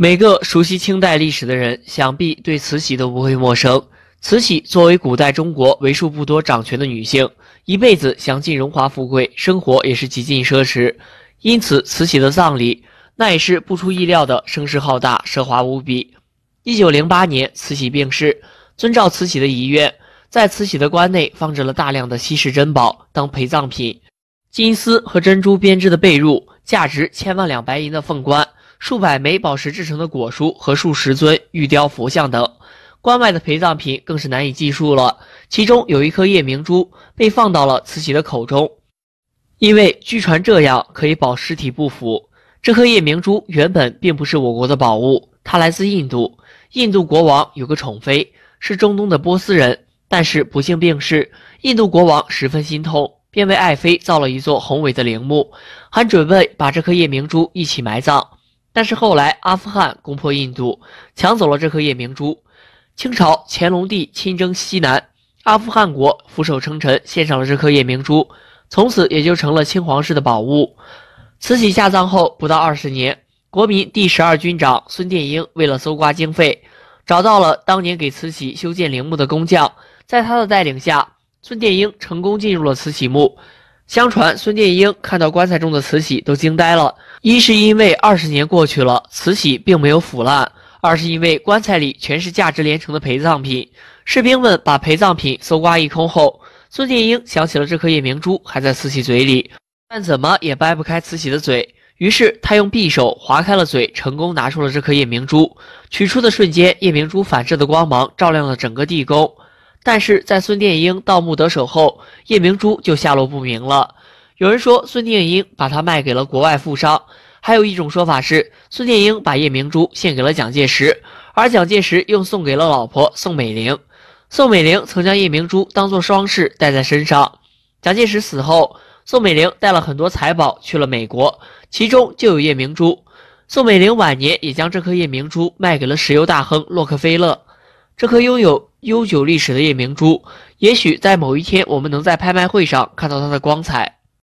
每个熟悉清代历史的人，想必对慈禧都不会陌生。慈禧作为古代中国为数不多掌权的女性，一辈子享尽荣华富贵，生活也是极尽奢侈。因此，慈禧的葬礼那也是不出意料的声势浩大，奢华无比。一九零八年，慈禧病逝，遵照慈禧的遗愿，在慈禧的棺内放置了大量的稀世珍宝当陪葬品，金丝和珍珠编织的被褥，价值千万两白银的凤冠。数百枚宝石制成的果蔬和数十尊玉雕佛像等，关外的陪葬品更是难以计数了。其中有一颗夜明珠被放到了慈禧的口中，因为据传这样可以保尸体不腐。这颗夜明珠原本并不是我国的宝物，它来自印度。印度国王有个宠妃是中东的波斯人，但是不幸病逝。印度国王十分心痛，便为爱妃造了一座宏伟的陵墓，还准备把这颗夜明珠一起埋葬。但是后来，阿富汗攻破印度，抢走了这颗夜明珠。清朝乾隆帝亲征西南，阿富汗国俯首称臣，献上了这颗夜明珠，从此也就成了清皇室的宝物。慈禧下葬后不到二十年，国民第十二军长孙殿英为了搜刮经费，找到了当年给慈禧修建陵墓的工匠，在他的带领下，孙殿英成功进入了慈禧墓。相传孙殿英看到棺材中的慈禧都惊呆了，一是因为二十年过去了，慈禧并没有腐烂；二是因为棺材里全是价值连城的陪葬品。士兵们把陪葬品搜刮一空后，孙殿英想起了这颗夜明珠还在慈禧嘴里，但怎么也掰不开慈禧的嘴。于是他用匕首划开了嘴，成功拿出了这颗夜明珠。取出的瞬间，夜明珠反射的光芒照亮了整个地宫。但是在孙殿英盗墓得手后，夜明珠就下落不明了。有人说孙殿英把它卖给了国外富商，还有一种说法是孙殿英把夜明珠献给了蒋介石，而蒋介石又送给了老婆宋美龄。宋美龄曾将夜明珠当做装饰戴在身上。蒋介石死后，宋美龄带了很多财宝去了美国，其中就有夜明珠。宋美龄晚年也将这颗夜明珠卖给了石油大亨洛克菲勒。这颗拥有悠久历史的夜明珠，也许在某一天，我们能在拍卖会上看到它的光彩。